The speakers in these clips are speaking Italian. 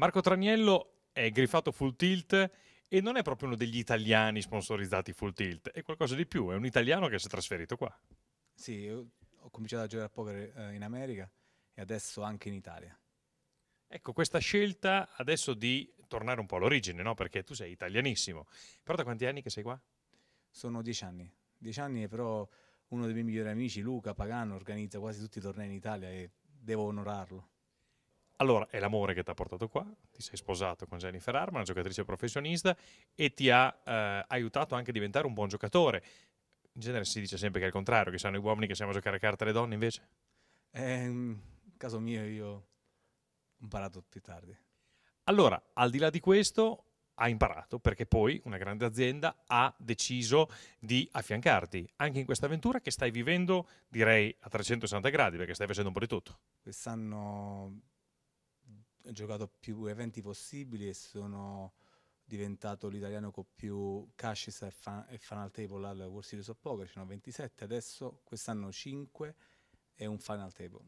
Marco Traniello è grifato full tilt e non è proprio uno degli italiani sponsorizzati full tilt, è qualcosa di più, è un italiano che si è trasferito qua. Sì, ho cominciato a giocare a poker eh, in America e adesso anche in Italia. Ecco, questa scelta adesso di tornare un po' all'origine, no? Perché tu sei italianissimo. Però da quanti anni che sei qua? Sono dieci anni. Dieci anni però uno dei miei migliori amici, Luca Pagano, organizza quasi tutti i tornei in Italia e devo onorarlo. Allora, è l'amore che ti ha portato qua, ti sei sposato con Jennifer Arma, una giocatrice professionista, e ti ha eh, aiutato anche a diventare un buon giocatore. In genere si dice sempre che è il contrario, che siamo gli uomini che siamo giocare a carte le donne invece. Eh, in caso mio io ho imparato più tardi. Allora, al di là di questo, ha imparato perché poi una grande azienda ha deciso di affiancarti anche in questa avventura che stai vivendo direi a 360 gradi perché stai facendo un po' di tutto. Quest'anno giocato più eventi possibili e sono diventato l'italiano con più cashes e, fan, e final table al World Series of Poker, ce ne ho 27, adesso quest'anno 5 e un final table.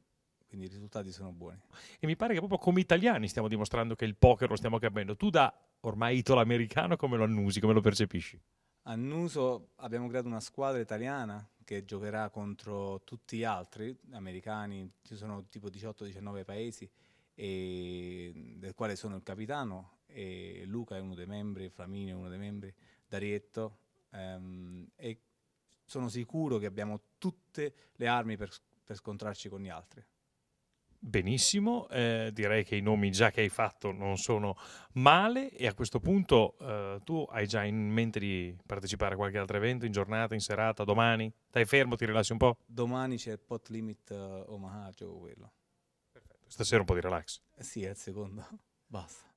Quindi i risultati sono buoni. E mi pare che proprio come italiani stiamo dimostrando che il poker lo stiamo capendo. Tu da ormai italo-americano come lo annusi, come lo percepisci? Annuso abbiamo creato una squadra italiana che giocherà contro tutti gli altri americani, ci sono tipo 18-19 paesi del quale sono il capitano, Luca è uno dei membri, Flaminio è uno dei membri, Darietto, ehm, e sono sicuro che abbiamo tutte le armi per, per scontrarci con gli altri. Benissimo, eh, direi che i nomi già che hai fatto non sono male e a questo punto eh, tu hai già in mente di partecipare a qualche altro evento in giornata, in serata, domani? Stai fermo, ti rilassi un po'? Domani c'è il pot limit uh, Omaha, gioco quello. Stasera un po' di relax. sì, è il secondo. Basta.